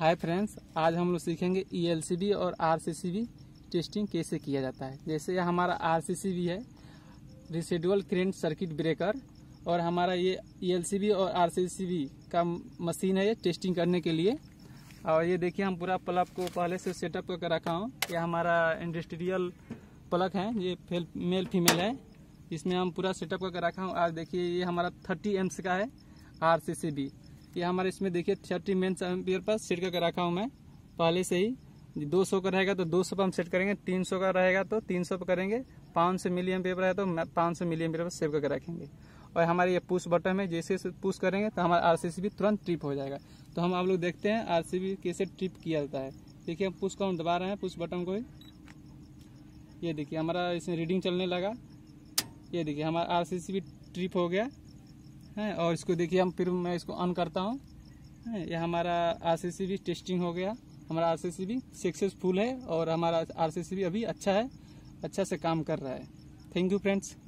hi friends आज हम लोग सीखेंगे ई e और आर टेस्टिंग कैसे किया जाता है जैसे यह हमारा आर है रिसेडुअल करेंट सर्किट ब्रेकर और हमारा ये ई e और आर का मशीन है ये टेस्टिंग करने के लिए और ये देखिए हम पूरा प्लग को पहले से सेटअप करके रखा हूँ ये हमारा इंडस्ट्रियल प्लग है ये फेल, मेल फीमेल है इसमें हम पूरा सेटअप करके रखा हूँ आज देखिए ये हमारा थर्टी एम्स का है आर ये हमारे इसमें देखिए थर्टी मेन एम्पियर पर सेट करके रखा हूँ मैं पहले से ही दो सौ का रहेगा तो दो सौ पर हम सेट करेंगे तीन सौ का रहेगा तो तीन सौ पर करेंगे पाँच सौ मिलियन पेपर है तो पाँच सौ मिलियन पेपर सेव करके रखेंगे और हमारे ये पुश बटन है जैसे पुश करेंगे तो हमारा भी तुरंत ट्रिप हो जाएगा तो हम आप लोग देखते हैं आरसीबी कैसे ट्रिप किया जाता है देखिए हम पुश काउंट दबा रहे हैं पुश बटन को ये देखिए हमारा इसमें रीडिंग चलने लगा ये देखिए हमारा भी ट्रिप हो गया हैं और इसको देखिए हम फिर मैं इसको ऑन करता हूँ ये हमारा आर टेस्टिंग हो गया हमारा आर सक्सेसफुल है और हमारा आर अभी अच्छा है अच्छा से काम कर रहा है थैंक यू फ्रेंड्स